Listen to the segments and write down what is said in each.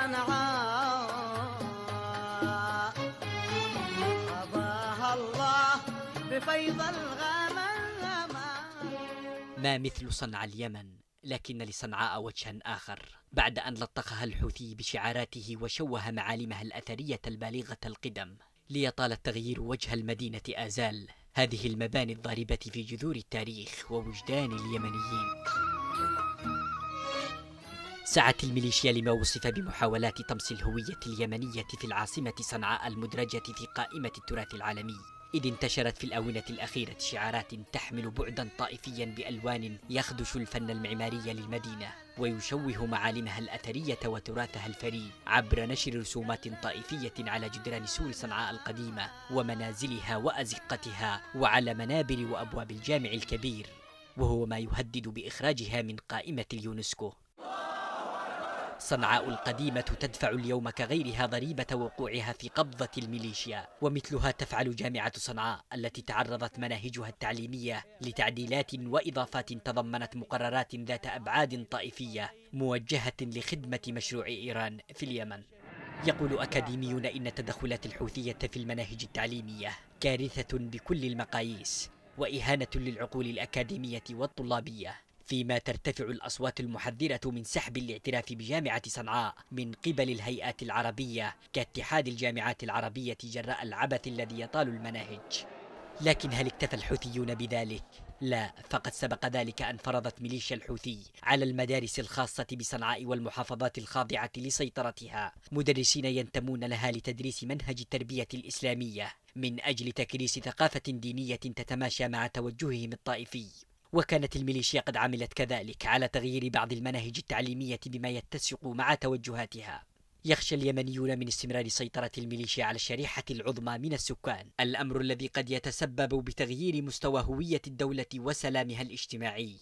صنعاء قضاها الله بفيض الغمام ما مثل صنع اليمن لكن لصنعاء وجها آخر بعد أن لطخها الحوثي بشعاراته وشوه معالمها الأثرية البالغة القدم ليطال التغيير وجه المدينة آزال هذه المباني الضاربة في جذور التاريخ ووجدان اليمنيين سعت الميليشيا لما وصف بمحاولات طمس الهوية اليمنية في العاصمة صنعاء المدرجة في قائمة التراث العالمي إذ انتشرت في الآونة الأخيرة شعارات تحمل بعدا طائفيا بألوان يخدش الفن المعماري للمدينة ويشوه معالمها الأثرية وتراثها الفريد عبر نشر رسومات طائفية على جدران سور صنعاء القديمة ومنازلها وأزقتها وعلى منابر وأبواب الجامع الكبير وهو ما يهدد بإخراجها من قائمة اليونسكو صنعاء القديمة تدفع اليوم كغيرها ضريبة وقوعها في قبضة الميليشيا ومثلها تفعل جامعة صنعاء التي تعرضت مناهجها التعليمية لتعديلات وإضافات تضمنت مقررات ذات أبعاد طائفية موجهة لخدمة مشروع إيران في اليمن يقول أكاديميون إن التدخلات الحوثية في المناهج التعليمية كارثة بكل المقاييس وإهانة للعقول الأكاديمية والطلابية فيما ترتفع الأصوات المحذرة من سحب الاعتراف بجامعة صنعاء من قبل الهيئات العربية كاتحاد الجامعات العربية جراء العبث الذي يطال المناهج لكن هل اكتفى الحوثيون بذلك؟ لا فقد سبق ذلك أن فرضت ميليشيا الحوثي على المدارس الخاصة بصنعاء والمحافظات الخاضعة لسيطرتها مدرسين ينتمون لها لتدريس منهج التربية الإسلامية من أجل تكريس ثقافة دينية تتماشى مع توجههم الطائفي وكانت الميليشيا قد عملت كذلك على تغيير بعض المناهج التعليمية بما يتسق مع توجهاتها يخشى اليمنيون من استمرار سيطرة الميليشيا على الشريحة العظمى من السكان، الأمر الذي قد يتسبب بتغيير مستوى هوية الدولة وسلامها الاجتماعي.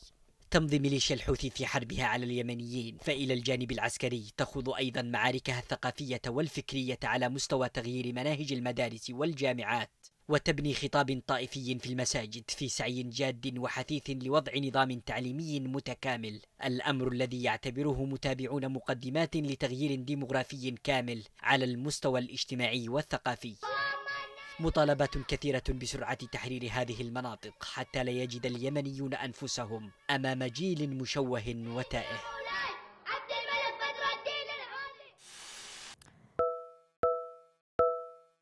تمضي ميليشيا الحوثي في حربها على اليمنيين فإلى الجانب العسكري تخوض أيضا معاركها الثقافية والفكرية على مستوى تغيير مناهج المدارس والجامعات وتبني خطاب طائفي في المساجد في سعي جاد وحثيث لوضع نظام تعليمي متكامل الأمر الذي يعتبره متابعون مقدمات لتغيير ديمغرافي كامل على المستوى الاجتماعي والثقافي مطالبات كثيرة بسرعة تحرير هذه المناطق حتى لا يجد اليمنيون أنفسهم أمام جيل مشوه وتائه